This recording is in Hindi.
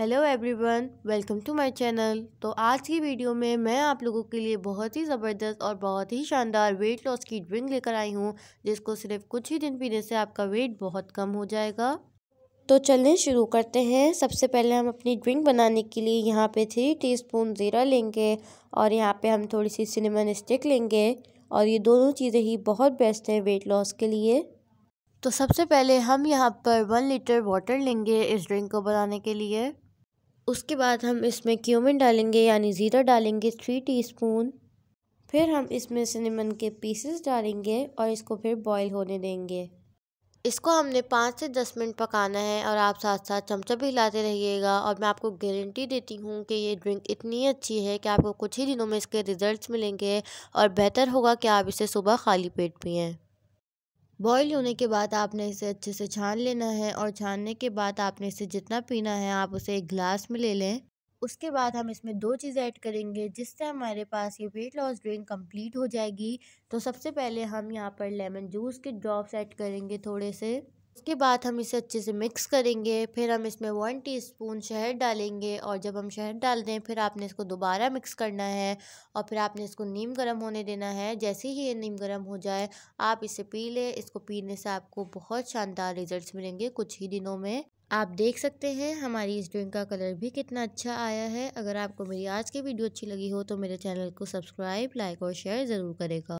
hello everyone welcome to my channel तो आज की वीडियो में मैं आप लोगों के लिए बहुत ही ज़बरदस्त और बहुत ही शानदार वेट लॉस की ड्रिंक लेकर आई हूँ जिसको सिर्फ कुछ ही दिन पीने से आपका वेट बहुत कम हो जाएगा तो चलें शुरू करते हैं सबसे पहले हम अपनी ड्रिंक बनाने के लिए यहाँ पे थ्री स्पून ज़ीरा लेंगे और यहाँ पर हम थोड़ी सी सिनेमन स्टिक लेंगे और ये दोनों चीज़ें ही बहुत बेस्ट हैं वेट लॉस के लिए तो सबसे पहले हम यहाँ पर वन लीटर वाटर लेंगे इस ड्रिंक को बनाने के लिए उसके बाद हम इसमें क्यूमिन डालेंगे यानी ज़ीरा डालेंगे थ्री टीस्पून फिर हम इसमें सिनेमन के पीसेस डालेंगे और इसको फिर बॉईल होने देंगे इसको हमने पाँच से दस मिनट पकाना है और आप साथ साथ चमचा भी हिलाते रहिएगा और मैं आपको गारंटी देती हूँ कि ये ड्रिंक इतनी अच्छी है कि आपको कुछ ही दिनों में इसके रिज़ल्ट मिलेंगे और बेहतर होगा कि आप इसे सुबह खाली पेट पिएँ बॉईल होने के बाद आपने इसे अच्छे से छान लेना है और छानने के बाद आपने इसे जितना पीना है आप उसे एक गिलास में ले लें उसके बाद हम इसमें दो चीज़ें ऐड करेंगे जिससे हमारे पास ये वेट लॉस ड्रिंक कंप्लीट हो जाएगी तो सबसे पहले हम यहाँ पर लेमन जूस के ड्रॉप्स ऐड करेंगे थोड़े से उसके बाद हम इसे अच्छे से मिक्स करेंगे फिर हम इसमें वन टीस्पून शहद डालेंगे और जब हम शहद डाल दें फिर आपने इसको दोबारा मिक्स करना है और फिर आपने इसको नीम गर्म होने देना है जैसे ही ये नीम गर्म हो जाए आप इसे पी लें इसको पीने से आपको बहुत शानदार रिजल्ट मिलेंगे कुछ ही दिनों में आप देख सकते हैं हमारी इस ड्रिंक का कलर भी कितना अच्छा आया है अगर आपको मेरी आज की वीडियो अच्छी लगी हो तो मेरे चैनल को सब्सक्राइब लाइक और शेयर ज़रूर करेगा